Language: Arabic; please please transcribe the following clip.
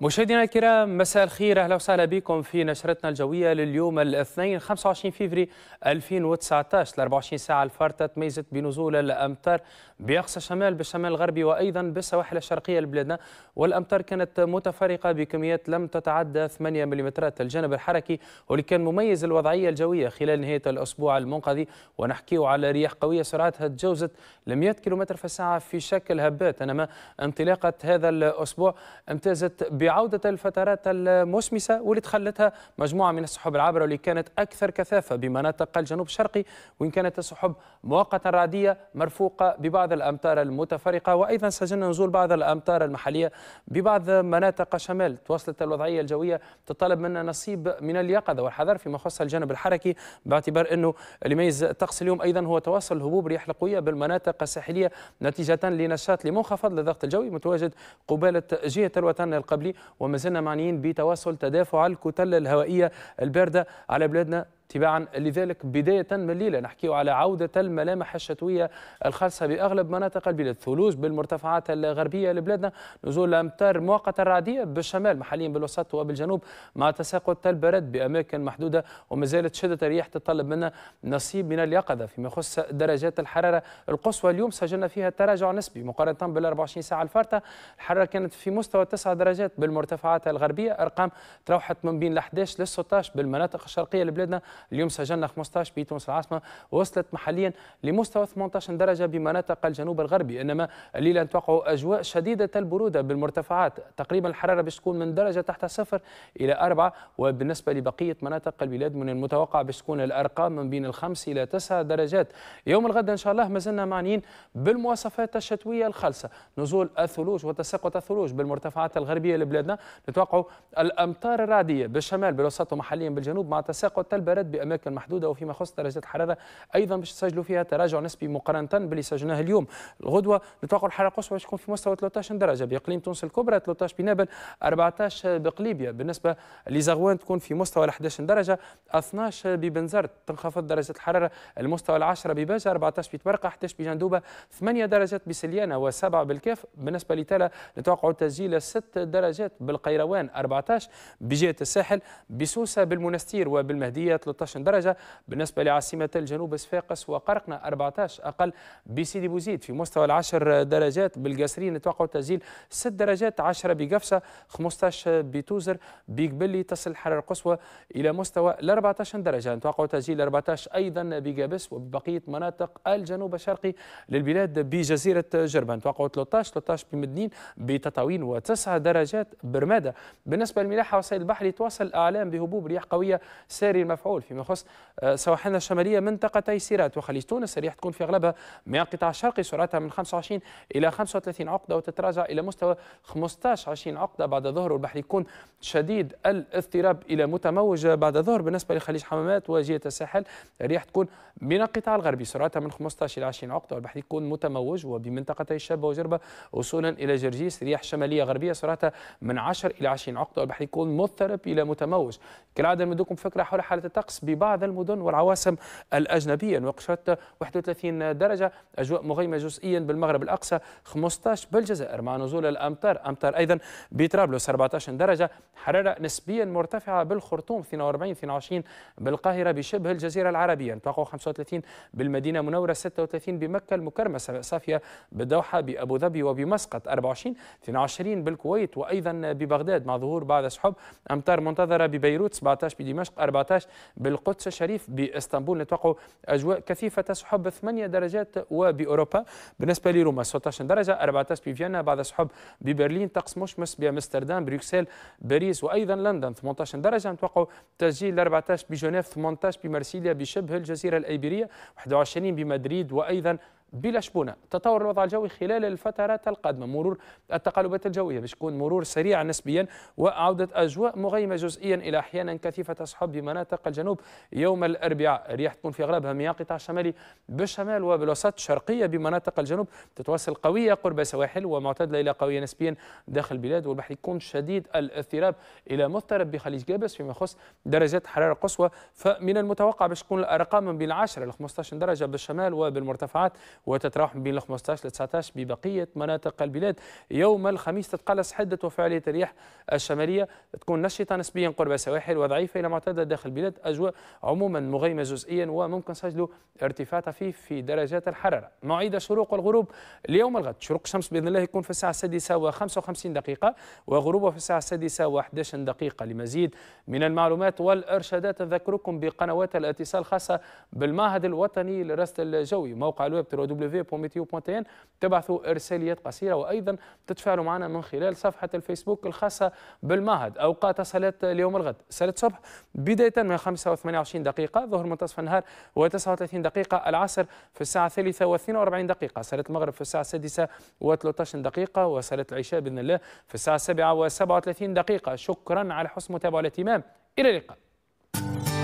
مشاهدينا الكرام مساء الخير اهلا وسهلا بكم في نشرتنا الجويه لليوم الاثنين 25 فيفري 2019 ال 24 ساعه الفارتة تميزت بنزول الامطار باقصى شمال بالشمال الغربي وايضا بالسواحل الشرقيه لبلادنا والامطار كانت متفرقه بكميات لم تتعدى 8 ملم الجانب الحركي واللي كان مميز الوضعيه الجويه خلال نهايه الاسبوع المنقضي ونحكيه على رياح قويه سرعتها تجاوزت 100 كم في الساعه في شكل هبات انما انطلاقه هذا الاسبوع امتازت بعودة الفترات المشمسة واللي تخلتها مجموعة من السحب العابرة واللي كانت أكثر كثافة بمناطق الجنوب الشرقي وإن كانت السحب مؤقتا رعدية مرفوقة ببعض الأمطار المتفرقة وأيضا سجلنا نزول بعض الأمطار المحلية ببعض مناطق شمال تواصلت الوضعية الجوية تطلب منا نصيب من اليقظة والحذر فيما يخص الجانب الحركي باعتبار أنه اللي يميز الطقس اليوم أيضا هو تواصل هبوب رياح قوية بالمناطق الساحلية نتيجة لنشاط لمنخفض للضغط الجوي متواجد قبالة جهة الوطن القبلي وما زلنا معنيين بتوسل تدافع الكتل الهوائية الباردة على بلادنا تباعا لذلك بداية مليلة نحكي على عودة الملامح الشتوية الخاصة بأغلب مناطق البلاد ثلوج بالمرتفعات الغربية لبلادنا نزول أمتار مؤقتة رعدية بالشمال محليا بالوسط وبالجنوب مع تساقط البرد بأماكن محدودة وما زالت شدة الرياح تطلب منا نصيب من اليقظة فيما يخص درجات الحرارة القصوى اليوم سجلنا فيها تراجع نسبي مقارنة بال 24 ساعة الفارتة الحرارة كانت في مستوى 9 درجات بالمرتفعات الغربية أرقام تروحت من بين 11 لل 16 بالمناطق الشرقية لبلادنا اليوم سجلنا 15 في تونس العاصمه وصلت محليا لمستوى 18 درجه بمناطق الجنوب الغربي انما الليله نتوقع اجواء شديده البروده بالمرتفعات تقريبا الحراره باش تكون من درجه تحت صفر الى أربعة وبالنسبه لبقيه مناطق البلاد من المتوقع باش تكون الارقام من بين الخمس الى تسع درجات يوم الغد ان شاء الله مازلنا معنيين بالمواصفات الشتويه الخالصه نزول الثلوج وتساقط الثلوج بالمرتفعات الغربيه لبلادنا نتوقع الامطار الرعديه بالشمال بالوسط ومحليا بالجنوب مع تساقط البرد البلد باماكن محدوده وفيما يخص درجات الحراره ايضا باش تسجلوا فيها تراجع نسبي مقارنه باللي سجلناه اليوم الغدوه نتوقع الحراره القصوى تكون في مستوى 13 درجه باقليم تونس الكبرى 13 بنابل 14 بقليبيا بالنسبه لزغوان تكون في مستوى 11 درجه 12 ببنزرت تنخفض درجه الحراره المستوى 10 بباجه 14 بتبرقه 11 بجندوبه 8 درجات بسليانه و7 بالكاف بالنسبه لتالا نتوقع تسجيل 6 درجات بالقيروان 14 بجهه الساحل بسوسه بالمنستير وبالمهديه 13 درجة بالنسبة لعاصمة الجنوب صفاقس وقرقنا 14 أقل بسيدي بوزيد في مستوى العشر درجات بالقاسرين نتوقع تسجيل 6 درجات 10 بقفصة 15 بتوزر بقبلي تصل الحرارة القصوى إلى مستوى ال 14 درجة نتوقع تسجيل 14 أيضا بقابس وبقيه مناطق الجنوب الشرقي للبلاد بجزيرة جربة نتوقع 13 13 بمدنين بتطاوين و9 درجات برمادة بالنسبة للملاحة وسائل البحر يتواصل الأعلام بهبوب رياح قوية ساري المفعول فيما يخص آه، سواحلنا الشماليه منطقتي سيرات وخليج تونس الريح تكون في اغلبها من القطاع الشرقي سرعتها من 25 الى 35 عقده وتتراجع الى مستوى 15 20 عقده بعد ظهر والبحر يكون شديد الاضطراب الى متموج بعد ظهر بالنسبه لخليج حمامات وجهه الساحل الرياح تكون من القطاع الغربي سرعتها من 15 الى 20 عقده والبحر يكون متموج وبمنطقتي الشابه وجربه وصولا الى جرجيس رياح شماليه غربيه سرعتها من 10 الى 20 عقده والبحر يكون مضطرب الى متموج كالعاده نمدكم فكره حول حاله الطقس بالعكس ببعض المدن والعواصم الأجنبية نوقشت 31 درجة أجواء مغيمة جزئيا بالمغرب الأقصى 15 بالجزائر مع نزول الأمطار أمطار أيضا بطرابلس 14 درجة حرارة نسبيا مرتفعة بالخرطوم 42 22 بالقاهرة بشبه الجزيرة العربية نتوقع 35 بالمدينة المنورة 36 بمكة المكرمة صافية بالدوحة بأبو ظبي وبمسقط 24 22 بالكويت وأيضا ببغداد مع ظهور بعض السحب أمطار منتظرة ببيروت 17 بدمشق 14 بالقدس الشريف باسطنبول نتوقع اجواء كثيفه تسحب 8 درجات وباوروبا بالنسبه لروما 16 درجه 14 بفيينا بعد سحب ببرلين طقس مشمس بامستردام بروكسل باريس وايضا لندن 18 درجه نتوقع تسجيل 14 بجنيف 18 بمرسيليا بشبه الجزيره الايبيريه 21 بمدريد وايضا بلشبونه تطور الوضع الجوي خلال الفترات القادمه مرور التقلبات الجويه باش يكون مرور سريع نسبيا وعوده اجواء مغيمه جزئيا الى احيانا كثيفه السحب بمناطق الجنوب يوم الاربعاء الرياح تكون في اغلبها مياه قطاع شمالي بالشمال وبالوسط شرقيه بمناطق الجنوب تتوصل قويه قرب سواحل ومعتدله الى قويه نسبيا داخل البلاد والبحر يكون شديد الاضطراب الى مضطرب بخليج جابس فيما يخص درجات حراره قصوى فمن المتوقع باش تكون الارقام من بين 10 ل 15 درجه بالشمال وبالمرتفعات وتتراوح بين 15 ل 19 ببقية مناطق البلاد يوم الخميس تتقلص حدة وفعالية الرياح الشمالية تكون نشطة نسبيا قرب السواحل وضعيفة إلى معتاده داخل البلاد أجواء عموما مغيمة جزئيا وممكن سجلوا ارتفاع طفيف في درجات الحرارة مواعيد الشروق والغروب اليوم الغد شروق الشمس بإذن الله يكون في الساعة السادسة و55 دقيقة وغروبه في الساعة السادسة و11 دقيقة لمزيد من المعلومات والإرشادات أذكركم بقنوات الاتصال الخاصه بالمعهد الوطني للرصد الجوي موقع الويب www.meteo.tn تبعثوا ارساليات قصيرة وأيضا تتفاعلوا معنا من خلال صفحة الفيسبوك الخاصة بالمعهد أوقات صلاة اليوم الغد صلاة الصبح بداية من 25 دقيقة ظهر منتصف النهار و39 دقيقة العصر في الساعه 3 الثالثة و42 دقيقة صلاة المغرب في الساعه 6 السادسة و13 دقيقة وصلاة العشاء بإذن الله في الساعه 7 السابعة و37 دقيقة شكرا على حسن متابعة والاهتمام إلى اللقاء